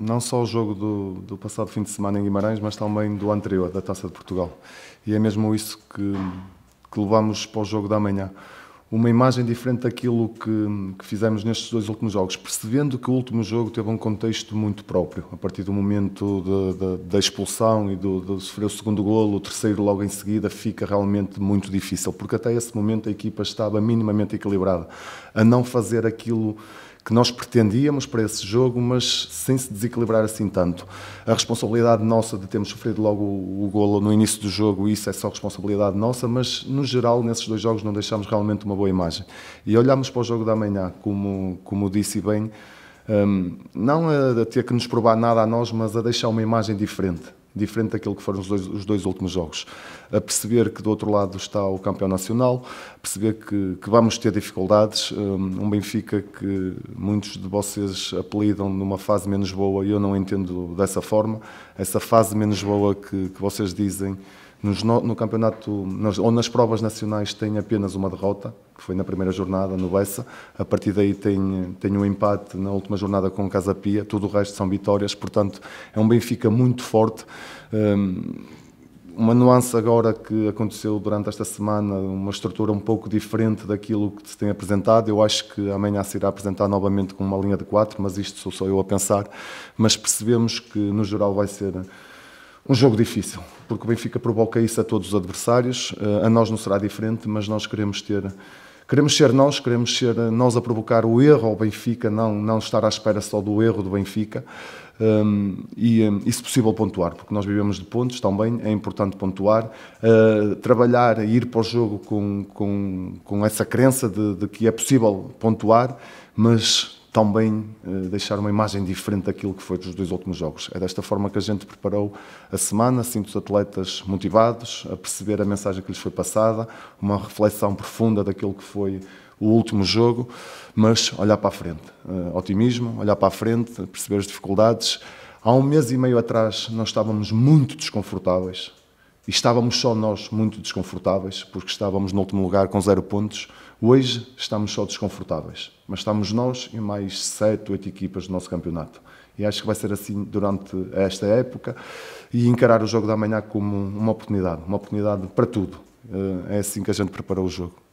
não só o jogo do, do passado fim de semana em Guimarães, mas também do anterior, da Taça de Portugal. E é mesmo isso que, que levamos para o jogo da manhã. Uma imagem diferente daquilo que, que fizemos nestes dois últimos jogos, percebendo que o último jogo teve um contexto muito próprio, a partir do momento de, de, da expulsão e do, de sofrer o segundo golo, o terceiro logo em seguida, fica realmente muito difícil, porque até esse momento a equipa estava minimamente equilibrada, a não fazer aquilo que nós pretendíamos para esse jogo, mas sem se desequilibrar assim tanto. A responsabilidade nossa de termos sofrido logo o, o golo no início do jogo, isso é só responsabilidade nossa, mas no geral, nesses dois jogos, não deixámos realmente uma boa imagem. E olhamos para o jogo da manhã, como, como disse bem, um, não a, a ter que nos provar nada a nós, mas a deixar uma imagem diferente diferente daquilo que foram os dois, os dois últimos jogos. A perceber que do outro lado está o campeão nacional, perceber que, que vamos ter dificuldades. Um Benfica que muitos de vocês apelidam numa fase menos boa, e eu não entendo dessa forma. Essa fase menos boa que, que vocês dizem nos, no, no, campeonato, ou nas provas nacionais, tem apenas uma derrota, que foi na primeira jornada, no Bessa. A partir daí tem, tem um empate na última jornada com o Casapia. Tudo o resto são vitórias, portanto, é um Benfica muito forte. Um, uma nuance agora que aconteceu durante esta semana, uma estrutura um pouco diferente daquilo que se tem apresentado. Eu acho que amanhã se irá apresentar novamente com uma linha de quatro, mas isto sou só eu a pensar. Mas percebemos que, no geral, vai ser um jogo difícil, porque o Benfica provoca isso a todos os adversários. Eh, a nós não será diferente, mas nós queremos ter. Queremos ser nós, queremos ser eh, nós a provocar o erro ao Benfica, não, não estar à espera só do erro do Benfica. Um, ehm, e, eh, e, se possível, pontuar, porque nós vivemos de pontos também, é importante pontuar. Uh, trabalhar e ir para o jogo com, com, com essa crença de, de que é possível pontuar, mas também eh, deixar uma imagem diferente daquilo que foi dos dois últimos jogos. É desta forma que a gente preparou a semana, assim os atletas motivados a perceber a mensagem que lhes foi passada, uma reflexão profunda daquilo que foi o último jogo, mas olhar para a frente. Eh, otimismo, olhar para a frente, perceber as dificuldades. Há um mês e meio atrás nós estávamos muito desconfortáveis, e estávamos só nós muito desconfortáveis, porque estávamos no último lugar com zero pontos. Hoje estamos só desconfortáveis, mas estamos nós e mais sete, oito equipas do nosso campeonato. E acho que vai ser assim durante esta época e encarar o jogo da manhã como uma oportunidade, uma oportunidade para tudo. Eh, é assim que a gente preparou o jogo.